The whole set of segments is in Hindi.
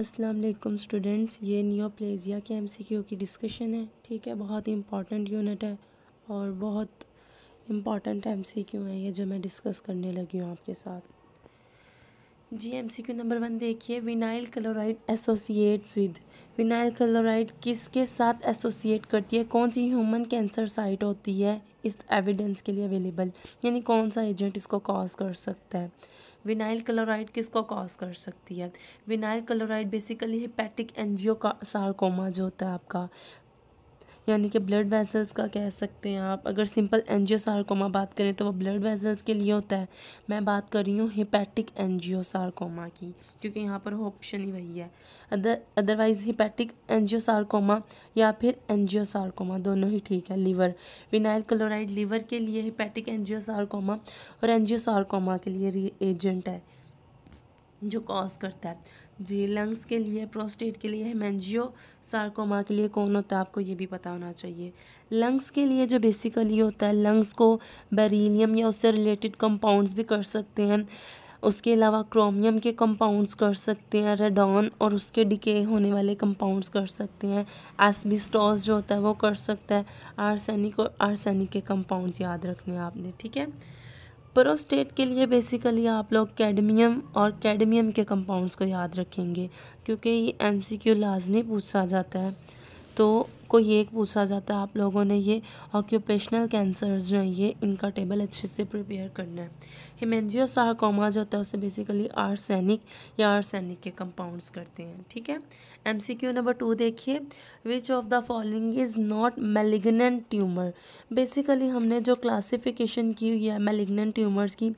असलम स्टूडेंट्स ये नियोप्लेजिया के एमसीक्यू की डिस्कशन है ठीक है बहुत ही इम्पॉर्टेंट यूनिट है और बहुत इम्पॉर्टेंट एमसीक्यू है ये जो मैं डिस्कस करने लगी हूँ आपके साथ जी एमसीक्यू नंबर वन देखिए vinyl chloride associates with vinyl chloride किसके साथ एसोसिएट करती है कौन सी ह्यूमन कैंसर साइट होती है इस एविडेंस के लिए अवेलेबल यानी कौन सा एजेंट इसको कॉज कर सकता है विनाइल क्लोराइड किसको कॉज कर सकती है vinyl chloride basically hepatic angio का सार्कोमा जो होता है आपका यानी कि ब्लड वेसल्स का कह सकते हैं आप अगर सिंपल एनजियोसारकोमा बात करें तो वो ब्लड वेसल्स के लिए होता है मैं बात कर रही हूँ हिपैटिक एनजियोसारकोमा की क्योंकि यहाँ पर ऑप्शन ही वही है अदर अदरवाइज़ हिपैटिक एनजियोसारकोमा या फिर एनजियोसारकोमा दोनों ही ठीक है लीवर विनाइल क्लोराइड लीवर के लिए हिपैटिक एनजियोसारकोमा और एनजियोसारकोमा के लिए एजेंट है जो कॉज करता है जी लंग्स के लिए प्रोस्टेट के लिए हेमेंजियो सार्कोमा के लिए कौन होता है आपको ये भी पता होना चाहिए लंग्स के लिए जो बेसिकली होता है लंग्स को बेरीलियम या उससे रिलेटेड कंपाउंड्स भी कर सकते हैं उसके अलावा क्रोमियम के कंपाउंड्स कर सकते हैं रेडॉन और उसके डिके होने वाले कंपाउंड्स कर सकते हैं एसबिस्टॉस जो होता है वो कर सकता है आर्सेनिक और आर्सेनिक के कंपाउंड्स याद रखने आपने ठीक है प्रोस्टेट के लिए बेसिकली आप लोग कैडमियम और कैडमियम के कंपाउंड्स को याद रखेंगे क्योंकि ये एमसीक्यू लाजमी पूछा जाता है तो को ये पूछा जाता है आप लोगों ने ये ऑक्यूपेशनल कैंसर जो है ये इनका टेबल अच्छे से प्रिपेयर करना है हिमेंजियो साहकोमा जो होता है उसे बेसिकली आर्सैनिक या आर्सैनिक के कंपाउंड्स करते हैं ठीक है M C Q number two देखिए which of the following is not malignant tumour basically हमने जो क्लासिफिकेशन की हुई है मेलिग्नेंट ट्यूमर्स की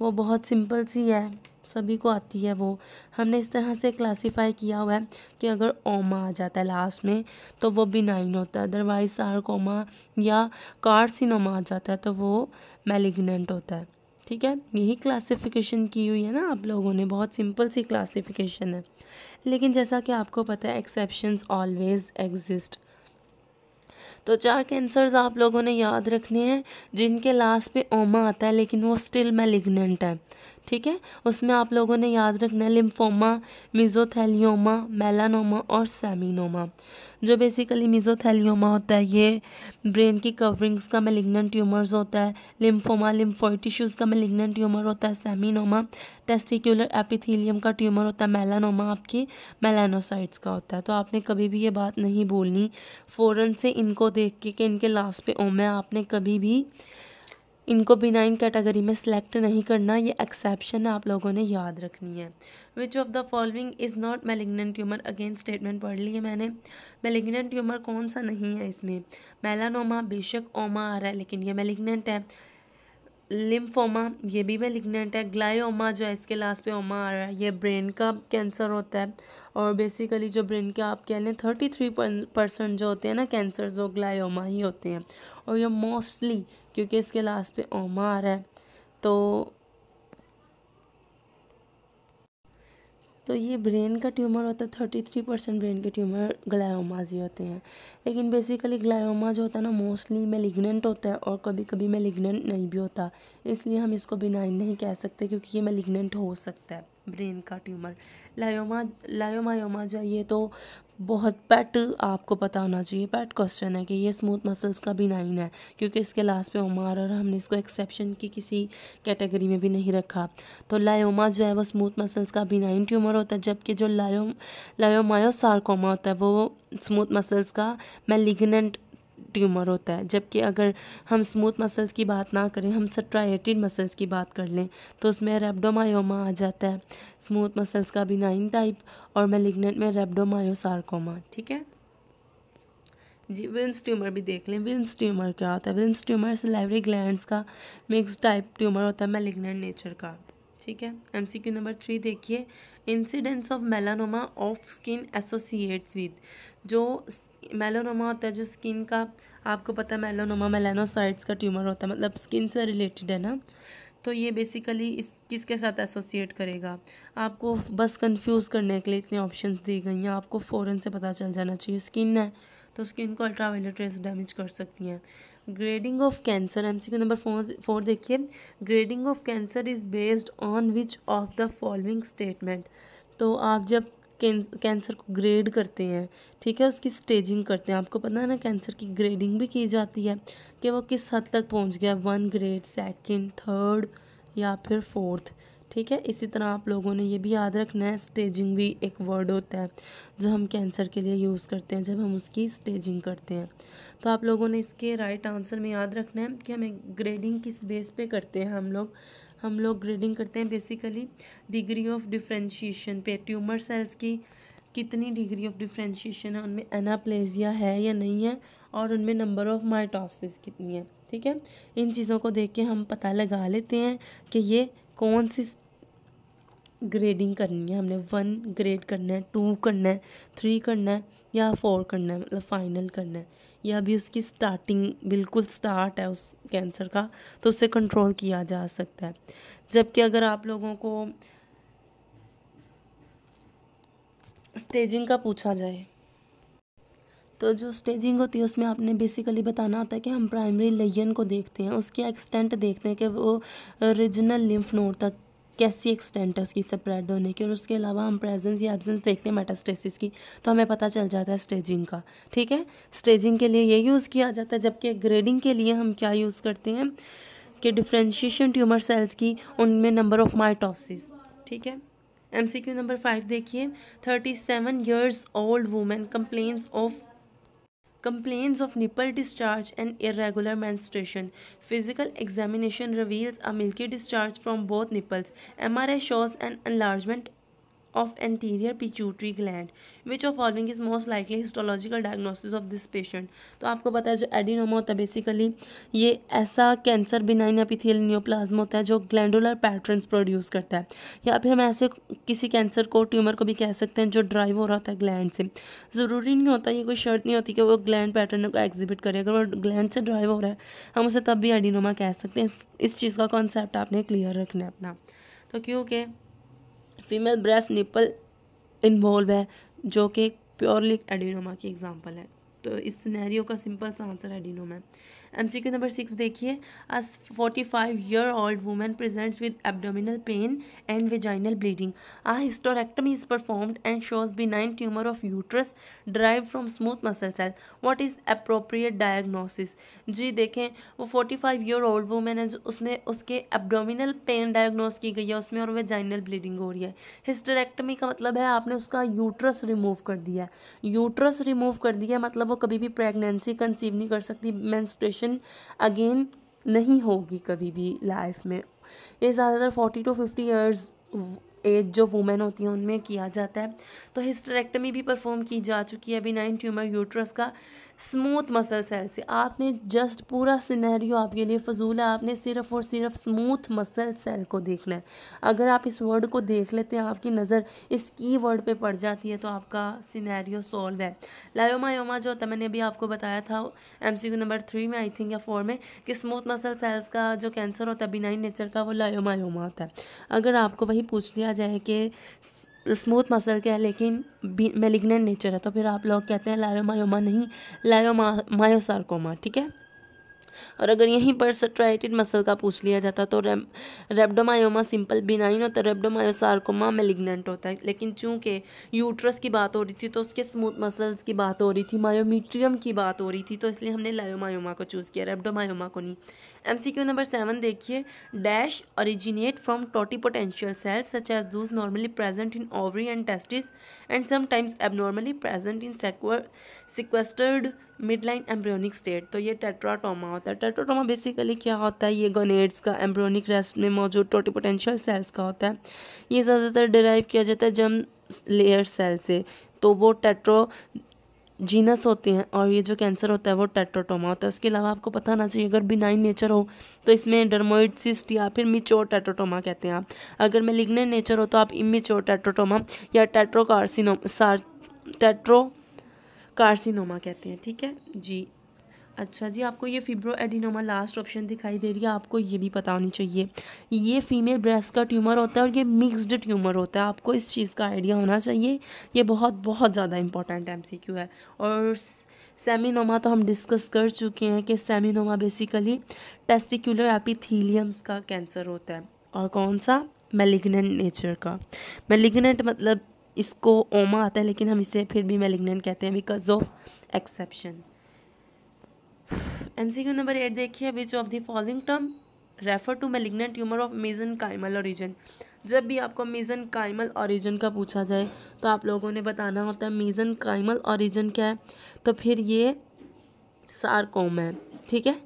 वो बहुत सिंपल सी है सभी को आती है वो हमने इस तरह से क्लासीफाई किया हुआ है कि अगर ओमा आ जाता है लास्ट में तो वो बिनाइन होता है अदरवाइज सार्कोमा या कार्सिनोमा आ जाता है तो वो मेलिग्नेंट होता है ठीक है यही क्लासिफिकेशन की हुई है ना आप लोगों ने बहुत सिंपल सी क्लासिफिकेशन है लेकिन जैसा कि आपको पता है एक्सेप्शंस ऑलवेज एग्जिस्ट तो चार कैंसर्स आप लोगों ने याद रखने हैं जिनके लास्ट पे ओमा आता है लेकिन वो स्टिल मेलिग्नेंट है ठीक है उसमें आप लोगों ने याद रखना है लिम्फोमा मिजोथैलियोमा मेलानोमा और सेमिनोमा जो बेसिकली मिजोथैलियोमा होता है ये ब्रेन की कवरिंग्स का मेलिग्नेंट ट्यूमर्स होता है लिम्फोमा लिम्फोइड टिश्यूज़ का मेलिग्नेंट ट्यूमर होता है सेमिनोमा टेस्टिकुलर एपिथीलियम का ट्यूमर होता है मेलानोमा आपकी मेलानोसाइट्स का होता है तो आपने कभी भी ये बात नहीं भूलनी फ़ौरन से इनको देख के कि इनके लास्ट पे ओम है आपने कभी भी इनको नाइन कैटेगरी में सेलेक्ट नहीं करना ये एक्सेप्शन आप लोगों ने याद रखनी है which of the following is not malignant tumour again statement पढ़ ली है मैंने मेलिग्नेंट ट्यूमर कौन सा नहीं है इसमें मेलानोमा बेशक ओमा आ रहा है लेकिन ये मेलिग्नेंट है लिम्फोमा ये भी मेलिग्नेंट है ग्लायोमा जो है इसके लास्ट पे ओमा आ रहा है ये ब्रेन का कैंसर होता है और बेसिकली जो ब्रेन के आप कह लें थर्टी थ्री परसेंट जो होते हैं ना कैंसर वो ग्लायोमा ही होते हैं और ये मोस्टली क्योंकि इसके लास्ट पे ओमा आ रहा है तो तो ये ब्रेन का ट्यूमर होता है थर्टी थ्री परसेंट ब्रेन के ट्यूमर ग्लायोमाज ही होते हैं लेकिन बेसिकली ग्लायोमा जो होता है ना मोस्टली मेलिग्नेंट होता है और कभी कभी मेलिग्नेंट नहीं भी होता इसलिए हम इसको बिनाइन नहीं कह सकते क्योंकि ये मेलिग्नेंट हो सकता है ब्रेन का ट्यूमर लायोमा लायोमायोमा जो है ये तो बहुत पैट आपको पता होना चाहिए पैट क्वेश्चन है कि ये स्मूथ मसल्स का भी नाइन है क्योंकि इसके लास्ट पे उमार और हमने इसको एक्सेप्शन की किसी कैटेगरी में भी नहीं रखा तो लायोमा जो है वो स्मूथ मसल्स का भी नाइन ट्यूमर होता है जबकि जो लायो लायोमायोसारकोमा होता है वो स्मूथ मसल्स का मेलिग्नेंट ट्यूमर होता है जबकि अगर हम स्मूथ मसल्स की बात ना करें हम सट्राइटिड मसल्स की बात कर लें तो उसमें रेबडोमायोमा आ जाता है स्मूथ मसल्स का भी नाइन टाइप और मेलिग्नेंट में रेबडोमायोसारकोमा ठीक है जी विम्स ट्यूमर भी देख लें विम्स ट्यूमर क्या होता है विम्स ट्यूमर सिलेवरी ग्लैंड का मिक्स टाइप ट्यूमर होता है मेलिग्नेंट नेचर का ठीक है एम नंबर थ्री देखिए incidence of melanoma of skin associates with जो मेलानोमा होता है जो स्किन का आपको पता है मेलानोमा मेलानोसाइड्स का ट्यूमर होता है मतलब स्किन से रिलेटेड है ना तो ये बेसिकली इस किसके साथ एसोसिएट करेगा आपको बस कंफ्यूज करने के लिए इतने ऑप्शन दी गई हैं आपको फ़ौरन से पता चल जाना चाहिए स्किन है तो स्किन को अल्ट्रावाइलेट रेस डैमेज कर सकती हैं grading of cancer M C Q number four four देखिए grading of cancer is based on which of the following statement तो आप जब कैंसर को ग्रेड करते हैं ठीक है उसकी स्टेजिंग करते हैं आपको पता है ना कैंसर की ग्रेडिंग भी की जाती है कि वो किस हद तक पहुंच गया वन ग्रेड सेकंड थर्ड या फिर फोर्थ ठीक है इसी तरह आप लोगों ने ये भी याद रखना है स्टेजिंग भी एक वर्ड होता है जो हम कैंसर के लिए यूज़ करते हैं जब हम उसकी स्टेजिंग करते हैं तो आप लोगों ने इसके राइट आंसर में याद रखना है कि हमें ग्रेडिंग किस बेस पे करते हैं हम लोग हम लोग ग्रेडिंग करते हैं बेसिकली डिग्री ऑफ डिफ्रेंशिएशन पे ट्यूमर सेल्स की कितनी डिग्री ऑफ डिफ्रेंशिएशन है उनमें एनाप्लेजिया है या नहीं है और उनमें नंबर ऑफ माइटोसिस कितनी है ठीक है इन चीज़ों को देख के हम पता लगा लेते हैं कि ये कौन सी ग्रेडिंग करनी है हमने वन ग्रेड करना है टू करना है थ्री करना है या फोर करना है मतलब फाइनल करना है या अभी उसकी स्टार्टिंग बिल्कुल स्टार्ट है उस कैंसर का तो उससे कंट्रोल किया जा सकता है जबकि अगर आप लोगों को स्टेजिंग का पूछा जाए तो जो स्टेजिंग होती है उसमें आपने बेसिकली बताना होता है कि हम प्राइमरी लेयन को देखते हैं उसके एक्सटेंट देखते हैं कि वो रीजनल लिम्फ नोड तक कैसी एक्सटेंट है उसकी स्प्रेड होने की और उसके अलावा हम प्रेजेंस या एब्सेंस देखते हैं मेटास्टेसिस की तो हमें पता चल जाता है स्टेजिंग का ठीक है स्टेजिंग के लिए ये यूज़ किया जाता है जबकि ग्रेडिंग के लिए हम क्या यूज़ करते हैं कि डिफ्रेंशिएशन ट्यूमर सेल्स की उनमें नंबर ऑफ माइटोसिस ठीक है M C Q number five देखिए thirty seven years old women complain of complains of nipple discharge and irregular menstruation. Physical examination reveals a milky discharge from both nipples. MRI shows an enlargement of anterior pituitary gland which of following is most likely histological diagnosis of this patient तो आपको पता है जो एडिनोमा होता है बेसिकली ये ऐसा कैंसर बिनाइन एपिथेल न्योप्लाज्म होता है जो ग्लैंडुलर पैटर्न्स प्रोड्यूस करता है या फिर हम ऐसे किसी कैंसर को ट्यूमर को भी कह सकते हैं जो ड्राइव हो रहा होता है ग्लैंड से ज़रूरी नहीं होता ये कोई शर्त नहीं होती कि वो ग्लैंड पैटर्न को एग्जिबिट करे अगर वो ग्लैंड से ड्राइव हो रहा है हम उसे तब भी एडिनोमा कह सकते हैं इस, इस चीज़ का कॉन्सेप्ट आपने क्लियर रखना है अपना तो क्योंकि फीमेल ब्रेस्ट निपल इन्वॉल्व है जो कि प्योरली एडिनोमा की एग्जांपल है तो इस सिनेरियो का सिंपल सा आंसर है डिनो मैम M C Q number six देखिए us forty five year old women presents with abdominal pain and vaginal bleeding a hysterectomy is performed and shows benign tumour of uterus drive from smooth muscle cell what is appropriate diagnosis जी देखें वो forty five year old women है जो उसमें उसके एबडोमिनल पेन डायग्नोस की गई है उसमें और वेजाइनल ब्लीडिंग हो रही है हिस्टोरेक्टमी का मतलब है आपने उसका यूट्रस रिमूव कर दिया है यूट्रस रिमूव कर दिया मतलब वो वो कभी भी प्रेगनेंसी कंसीव नहीं कर सकती मैंस्ट्रेशन अगेन नहीं होगी कभी भी लाइफ में ये ज़्यादातर forty to fifty years age जो वुमेन होती हैं उनमें किया जाता है तो हिस्टरेक्टमी भी परफॉर्म की जा चुकी है अभी नाइन ट्यूमर यूट्रस का स्मूथ मसल सेल से आपने जस्ट पूरा सिनेरियो आपके लिए फजूल है आपने सिर्फ और सिर्फ स्मूथ मसल सेल को देखना है अगर आप इस वर्ड को देख लेते हैं आपकी नज़र इस की वर्ड पर पड़ जाती है तो आपका सिनेरियो सॉल्व है लायोमा योमा जो होता है मैंने अभी आपको बताया था एम नंबर थ्री में आई थिंक या फोर में कि स्मूथ मसल सेल्स का जो कैंसर होता है बिनाइन नेचर का वो लायोमा योमा होता है अगर आपको वही पूछ लिया जाए कि स्मूथ मसल के है लेकिन मेलिग्नेंट नेचर है तो फिर आप लोग कहते हैं लायोमायोमा नहीं मायोसारकोमा ठीक है और अगर यहीं पर सट्राइटेड मसल का पूछ लिया जाता तो रेम रेबडोमायोमा सिंपल बिनाइन होता है रेबडोमायोसार्कोमा मेलिग्नेंट होता है लेकिन चूंकि यूट्रस की बात हो रही थी तो उसके स्मूथ मसल्स की बात हो रही थी मायोमीट्रियम की बात हो रही थी तो इसलिए हमने लायोमायोमा को चूज़ किया रेबडोमायोमा को नहीं एमसीक्यू नंबर सेवन देखिए dash originate from potential cells such as those normally present in ovary and testis and sometimes abnormally present in sequestered midline embryonic state तो ये टेट्राटोमा होता है टेट्राटोमा बेसिकली क्या होता है ये गोनेट्स का एम्ब्रियोनिक रेस्ट में मौजूद टोटी पोटेंशियल सेल्स का होता है ये ज़्यादातर डिराइव किया जाता है जम लेयर सेल से तो वो टेट्रो जीनस होते हैं और ये जो कैंसर होता है वो टेट्रोटोमा होता है उसके अलावा आपको पता ना चाहिए अगर बिनाइन नेचर हो तो इसमें डर्मोइड सिस्ट या फिर मिचोर टेट्रोटोमा कहते हैं आप अगर मेलिग्नेंट नेचर हो तो आप इमिचोर टेट्रोटोमा या टेट्रोकार्सिनो सार टेट्रो कार्सिनोमा कहते हैं ठीक है जी अच्छा जी आपको ये फिब्रो एडिनोमा लास्ट ऑप्शन दिखाई दे रही है आपको ये भी पता होनी चाहिए ये फीमेल ब्रेस्ट का ट्यूमर होता है और ये मिक्सड ट्यूमर होता है आपको इस चीज़ का आइडिया होना चाहिए ये बहुत बहुत ज़्यादा इंपॉर्टेंट एम है और सेमिनोमा तो हम डिस्कस कर चुके हैं कि सेमिनोमा बेसिकली टेस्टिकुलर एपिथीलियम्स का कैंसर होता है और कौन सा मेलिग्नेंट नेचर का मेलिग्नेंट मतलब इसको ओमा आता है लेकिन हम इसे फिर भी मेलिग्नेंट कहते हैं because of exception Q number eight देखिए which of the following term refer to malignant tumour of mesenchymal origin जब भी आपको मेजन काइमल ओरिजन का पूछा जाए तो आप लोगों ने बताना होता है मेजन काइमल ओरिजन क्या है तो फिर ये सारकोम है ठीक है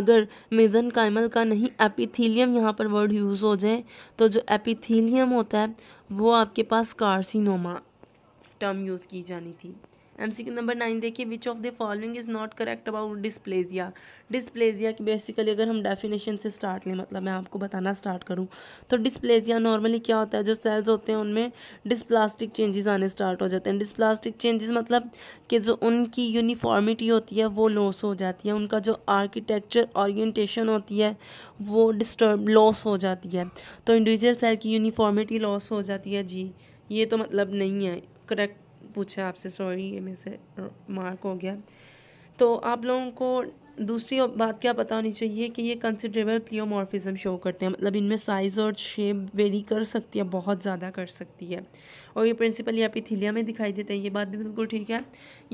अगर मेजन काइमल का नहीं एपिथीलियम यहाँ पर वर्ड यूज़ हो जाए तो जो एपिथीलियम होता है वो आपके पास कार्सिनोमा टर्म यूज़ की जानी थी एमसीक्यू नंबर नाइन देखिए which of the following is not correct about dysplasia dysplasia की बेसिकली अगर हम डेफिनेशन से स्टार्ट लें मतलब मैं आपको बताना स्टार्ट करूँ तो डिस्प्लेजिया नॉर्मली क्या होता है जो सेल्स होते हैं उनमें डिस्प्लास्टिक चेंजेस आने स्टार्ट हो जाते हैं डिस्प्लास्टिक चेंजेस मतलब कि जो उनकी यूनिफॉर्मिटी होती है वो लॉस हो जाती है उनका जो आर्किटेक्चर ऑरिएंटेशन होती है वो डिस्टर्ब लॉस हो जाती है तो इंडिविजुअल सेल की यूनिफॉर्मिटी लॉस हो जाती है जी ये तो मतलब नहीं है करेक्ट पूछा आपसे सॉरी ये मेरे से मार्क हो गया तो आप लोगों को दूसरी बात क्या पता होनी चाहिए कि ये कंसिडरेबल प्लियोमॉर्फिज़म शो करते हैं मतलब इनमें साइज़ और शेप वेरी कर सकती है बहुत ज़्यादा कर सकती है और ये प्रिंसिपली एपिथीलिया में दिखाई देते हैं ये बात भी बिल्कुल ठीक है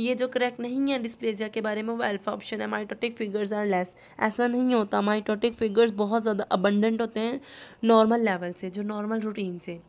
ये जो करेक्ट नहीं है डिस्प्लेजिया के बारे में वो अल्फा ऑप्शन है माइटोटिक फिगर्स आर लेस ऐसा नहीं होता माइटोटिक फिगर्स बहुत ज़्यादा अबंडेंट होते हैं नॉर्मल लेवल से जो नॉर्मल रूटीन से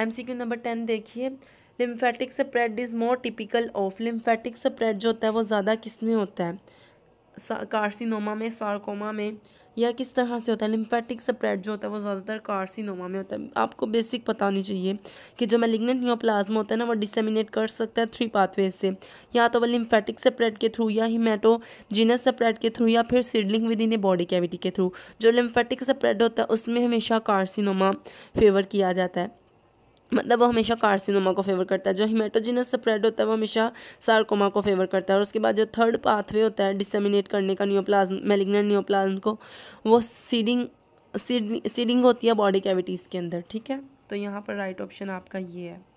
एम नंबर टेन देखिए lymphatic spread is more typical of lymphatic spread जो होता है वो ज़्यादा किस में होता है कार्सिनोमा में सार्कोमा में या किस तरह से होता है लिम्फेटिक स्प्रेड जो होता है वो ज़्यादातर कार्सिनोमा में होता है आपको बेसिक पता होनी चाहिए कि जो मेलिग्नेंट न्योप्लाज्मा होता है ना वो डिसेमिनेट कर सकता है थ्री पाथवे से या तो वह लिम्फेटिक स्प्रेड के थ्रू या हिमेटोजिनस स्प्रेड के थ्रू या फिर seedling within a body cavity के थ्रू जो लिम्फेटिक स्प्रेड होता है उसमें हमेशा कार्सिनोमा फेवर किया जाता है मतलब वो हमेशा कार्सिनोमा को फेवर करता है जो हिमेटोजिनस स्प्रेड होता है वो हमेशा सार्कोमा को फेवर करता है और उसके बाद जो थर्ड पाथवे होता है डिसमिनेट करने का न्योप्लाज्म मेलिग्नेंट न्योप्लाज्म को वो सीडिंग सीडिंग होती है बॉडी कैविटीज़ के अंदर ठीक है तो यहाँ पर राइट ऑप्शन आपका ये है